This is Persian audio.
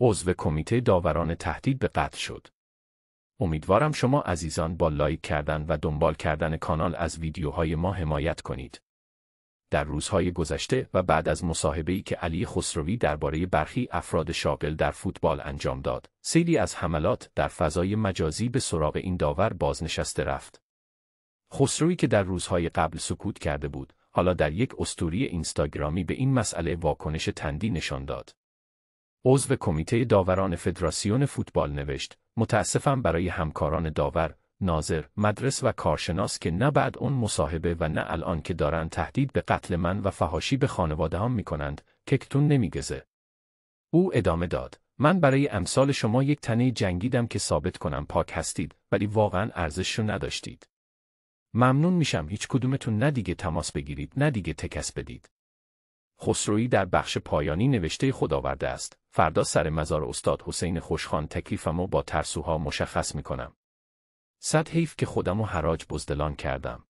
عضو کمیته داوران تهدید به قتل شد. امیدوارم شما عزیزان با لایک کردن و دنبال کردن کانال از ویدیوهای ما حمایت کنید. در روزهای گذشته و بعد از مصاحبه‌ای که علی خسروی درباره برخی افراد شاغل در فوتبال انجام داد، سیلی از حملات در فضای مجازی به سراغ این داور بازنشسته رفت. خسروی که در روزهای قبل سکوت کرده بود، حالا در یک استوری اینستاگرامی به این مسئله واکنش تندی نشان داد. عضو کمیته داوران فدراسیون فوتبال نوشت متاسفم برای همکاران داور ناظر مدرس و کارشناس که نه بعد اون مصاحبه و نه الان که دارن تهدید به قتل من و فهاشی به خانواده هم میکنند ککتون نمیگزه او ادامه داد من برای امثال شما یک تنه جنگیدم که ثابت کنم پاک هستید ولی واقعا ارزش نداشتید ممنون میشم هیچ کدومتون نه تماس بگیرید نه دیگه تکس بدید خسروی در بخش پایانی نوشته خداورده است فردا سر مزار استاد حسین خوشخان و با ترسوها مشخص میکنم. صد حیف که خودمو حراج بزدلان کردم.